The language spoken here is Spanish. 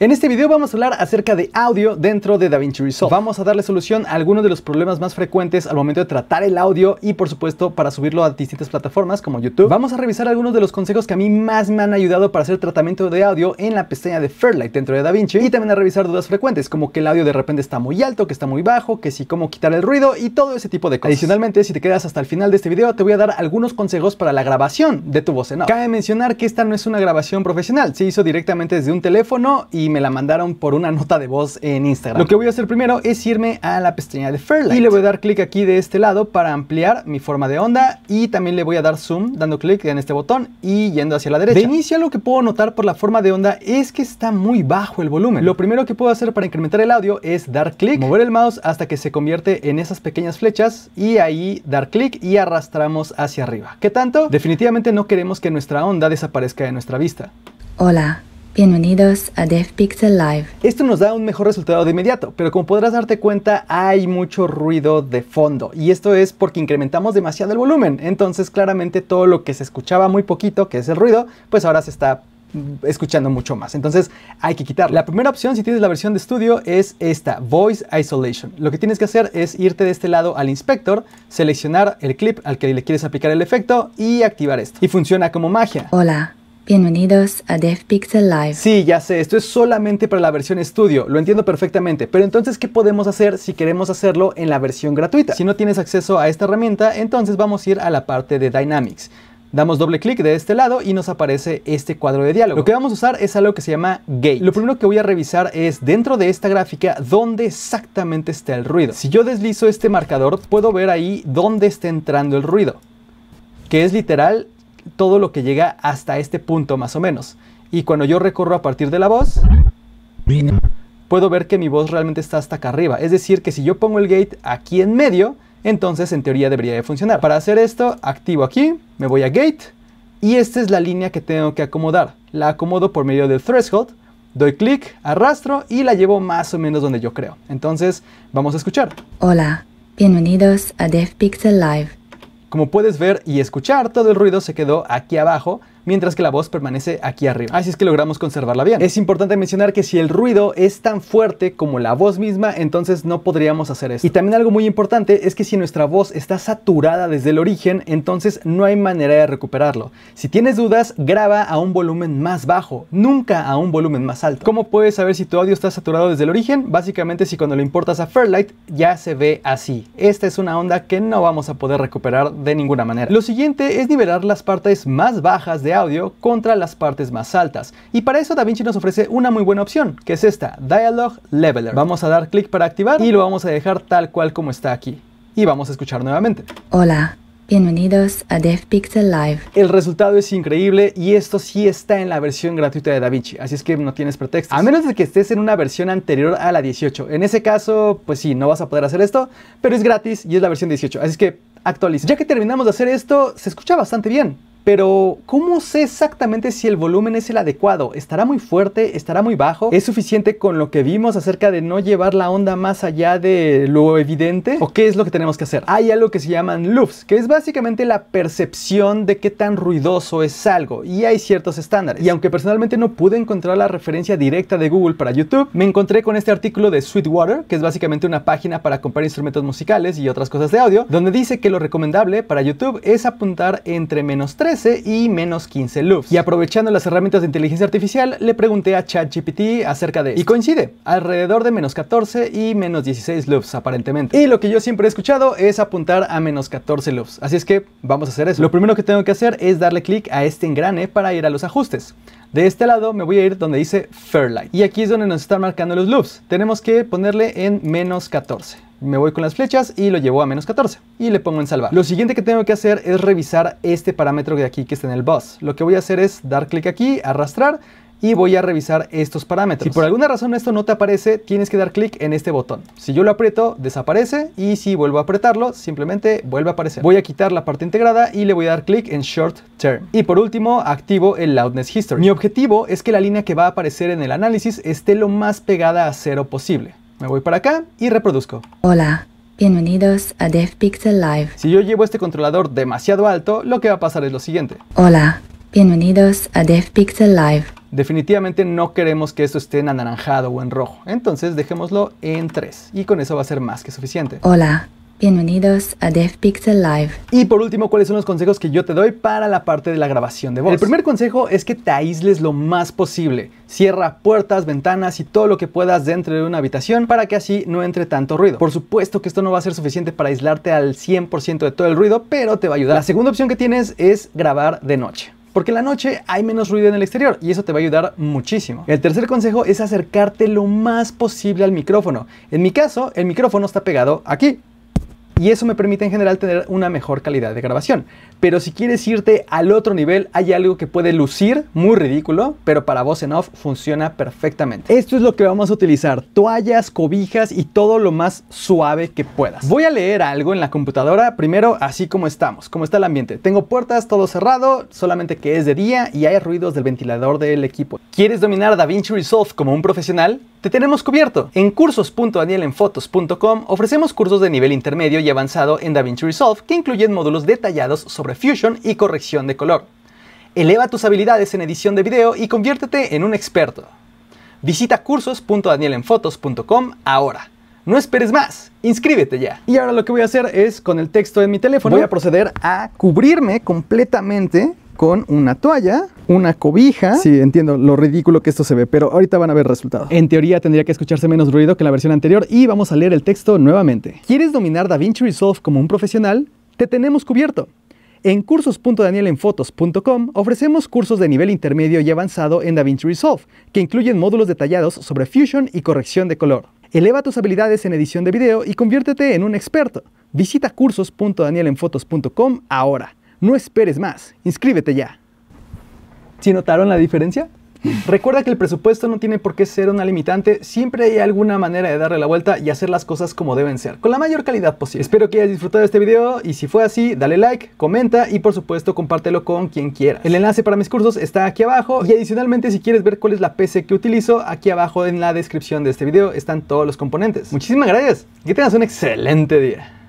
En este video vamos a hablar acerca de audio dentro de DaVinci Resolve. Vamos a darle solución a algunos de los problemas más frecuentes al momento de tratar el audio y por supuesto para subirlo a distintas plataformas como YouTube. Vamos a revisar algunos de los consejos que a mí más me han ayudado para hacer tratamiento de audio en la pestaña de Fairlight dentro de DaVinci y también a revisar dudas frecuentes como que el audio de repente está muy alto, que está muy bajo, que si sí, cómo quitar el ruido y todo ese tipo de cosas. Adicionalmente, si te quedas hasta el final de este video te voy a dar algunos consejos para la grabación de tu voz en off. Cabe mencionar que esta no es una grabación profesional, se hizo directamente desde un teléfono y y me la mandaron por una nota de voz en Instagram. Lo que voy a hacer primero es irme a la pestaña de Fairlight y le voy a dar clic aquí de este lado para ampliar mi forma de onda y también le voy a dar zoom dando clic en este botón y yendo hacia la derecha. De inicio lo que puedo notar por la forma de onda es que está muy bajo el volumen. Lo primero que puedo hacer para incrementar el audio es dar clic, mover el mouse hasta que se convierte en esas pequeñas flechas y ahí dar clic y arrastramos hacia arriba. ¿Qué tanto? Definitivamente no queremos que nuestra onda desaparezca de nuestra vista. Hola, Bienvenidos a DevPixel Live. Esto nos da un mejor resultado de inmediato, pero como podrás darte cuenta, hay mucho ruido de fondo. Y esto es porque incrementamos demasiado el volumen. Entonces, claramente todo lo que se escuchaba muy poquito, que es el ruido, pues ahora se está escuchando mucho más. Entonces hay que quitarlo. La primera opción, si tienes la versión de estudio, es esta, Voice Isolation. Lo que tienes que hacer es irte de este lado al inspector, seleccionar el clip al que le quieres aplicar el efecto y activar esto. Y funciona como magia. Hola. Bienvenidos a Devpixel Live. Sí, ya sé, esto es solamente para la versión estudio, lo entiendo perfectamente, pero entonces, ¿qué podemos hacer si queremos hacerlo en la versión gratuita? Si no tienes acceso a esta herramienta, entonces vamos a ir a la parte de Dynamics. Damos doble clic de este lado y nos aparece este cuadro de diálogo. Lo que vamos a usar es algo que se llama gate. Lo primero que voy a revisar es dentro de esta gráfica dónde exactamente está el ruido. Si yo deslizo este marcador, puedo ver ahí dónde está entrando el ruido, que es literal todo lo que llega hasta este punto más o menos. Y cuando yo recorro a partir de la voz, puedo ver que mi voz realmente está hasta acá arriba. Es decir, que si yo pongo el gate aquí en medio, entonces en teoría debería de funcionar. Para hacer esto, activo aquí, me voy a gate, y esta es la línea que tengo que acomodar. La acomodo por medio del threshold, doy clic, arrastro y la llevo más o menos donde yo creo. Entonces, vamos a escuchar. Hola, bienvenidos a Devpixel Live. Como puedes ver y escuchar, todo el ruido se quedó aquí abajo mientras que la voz permanece aquí arriba. Así es que logramos conservarla bien. Es importante mencionar que si el ruido es tan fuerte como la voz misma, entonces no podríamos hacer eso. Y también algo muy importante es que si nuestra voz está saturada desde el origen, entonces no hay manera de recuperarlo. Si tienes dudas, graba a un volumen más bajo, nunca a un volumen más alto. ¿Cómo puedes saber si tu audio está saturado desde el origen? Básicamente si cuando lo importas a Fairlight ya se ve así. Esta es una onda que no vamos a poder recuperar de ninguna manera. Lo siguiente es liberar las partes más bajas de audio contra las partes más altas. Y para eso DaVinci nos ofrece una muy buena opción, que es esta, Dialog Leveler. Vamos a dar clic para activar y lo vamos a dejar tal cual como está aquí. Y vamos a escuchar nuevamente. Hola, Bienvenidos a Devpixel Live. El resultado es increíble y esto sí está en la versión gratuita de DaVinci, así es que no tienes pretexto. A menos de que estés en una versión anterior a la 18. En ese caso, pues sí, no vas a poder hacer esto, pero es gratis y es la versión 18, así es que actualiza. Ya que terminamos de hacer esto, se escucha bastante bien. Pero, ¿cómo sé exactamente si el volumen es el adecuado? ¿Estará muy fuerte? ¿Estará muy bajo? ¿Es suficiente con lo que vimos acerca de no llevar la onda más allá de lo evidente? ¿O qué es lo que tenemos que hacer? Hay algo que se llaman loops, que es básicamente la percepción de qué tan ruidoso es algo, y hay ciertos estándares. Y aunque personalmente no pude encontrar la referencia directa de Google para YouTube, me encontré con este artículo de Sweetwater, que es básicamente una página para comprar instrumentos musicales y otras cosas de audio, donde dice que lo recomendable para YouTube es apuntar entre menos 3 y menos 15 loops. Y aprovechando las herramientas de inteligencia artificial, le pregunté a ChatGPT acerca de... Esto. Y coincide, alrededor de menos 14 y menos 16 loops aparentemente. Y lo que yo siempre he escuchado es apuntar a menos 14 loops, así es que vamos a hacer eso. Lo primero que tengo que hacer es darle clic a este engrane para ir a los ajustes. De este lado me voy a ir donde dice Fairlight. Y aquí es donde nos están marcando los loops. Tenemos que ponerle en menos 14 me voy con las flechas y lo llevo a menos 14 y le pongo en salvar. Lo siguiente que tengo que hacer es revisar este parámetro de aquí que está en el bus. Lo que voy a hacer es dar clic aquí, arrastrar y voy a revisar estos parámetros. Si por alguna razón esto no te aparece, tienes que dar clic en este botón. Si yo lo aprieto, desaparece y si vuelvo a apretarlo, simplemente vuelve a aparecer. Voy a quitar la parte integrada y le voy a dar clic en Short Term. Y por último, activo el Loudness History. Mi objetivo es que la línea que va a aparecer en el análisis esté lo más pegada a cero posible. Me voy para acá y reproduzco. Hola, bienvenidos a DevPixel Live. Si yo llevo este controlador demasiado alto, lo que va a pasar es lo siguiente. Hola, bienvenidos a DevPixel Live. Definitivamente no queremos que esto esté en anaranjado o en rojo, entonces dejémoslo en 3 y con eso va a ser más que suficiente. Hola, Bienvenidos a Def Pixel Live. Y por último, ¿cuáles son los consejos que yo te doy para la parte de la grabación de voz? El primer consejo es que te aísles lo más posible. Cierra puertas, ventanas y todo lo que puedas dentro de una habitación para que así no entre tanto ruido. Por supuesto que esto no va a ser suficiente para aislarte al 100% de todo el ruido, pero te va a ayudar. La segunda opción que tienes es grabar de noche porque en la noche hay menos ruido en el exterior y eso te va a ayudar muchísimo. El tercer consejo es acercarte lo más posible al micrófono. En mi caso, el micrófono está pegado aquí, y eso me permite en general tener una mejor calidad de grabación. Pero si quieres irte al otro nivel, hay algo que puede lucir muy ridículo, pero para voz en off funciona perfectamente. Esto es lo que vamos a utilizar, toallas, cobijas y todo lo más suave que puedas. Voy a leer algo en la computadora, primero así como estamos, como está el ambiente. Tengo puertas, todo cerrado, solamente que es de día y hay ruidos del ventilador del equipo. ¿Quieres dominar DaVinci Resolve como un profesional? Te tenemos cubierto. En cursos.danielenfotos.com ofrecemos cursos de nivel intermedio y avanzado en DaVinci Resolve que incluyen módulos detallados sobre y corrección de color. Eleva tus habilidades en edición de video y conviértete en un experto. Visita cursos.danielenfotos.com ahora. No esperes más, inscríbete ya. Y ahora lo que voy a hacer es con el texto de mi teléfono voy a proceder a cubrirme completamente con una toalla, una cobija. Sí, entiendo lo ridículo que esto se ve, pero ahorita van a ver resultados. En teoría tendría que escucharse menos ruido que la versión anterior y vamos a leer el texto nuevamente. ¿Quieres dominar DaVinci Resolve como un profesional? Te tenemos cubierto. En cursos.danielenfotos.com ofrecemos cursos de nivel intermedio y avanzado en DaVinci Resolve, que incluyen módulos detallados sobre Fusion y corrección de color. Eleva tus habilidades en edición de video y conviértete en un experto. Visita cursos.danielenfotos.com ahora. No esperes más, inscríbete ya. ¿Si notaron la diferencia? Recuerda que el presupuesto no tiene por qué ser una limitante, siempre hay alguna manera de darle la vuelta y hacer las cosas como deben ser, con la mayor calidad posible. Espero que hayas disfrutado de este video y si fue así, dale like, comenta y por supuesto compártelo con quien quiera. El enlace para mis cursos está aquí abajo y adicionalmente si quieres ver cuál es la PC que utilizo, aquí abajo en la descripción de este video están todos los componentes. Muchísimas gracias, que tengas un excelente día.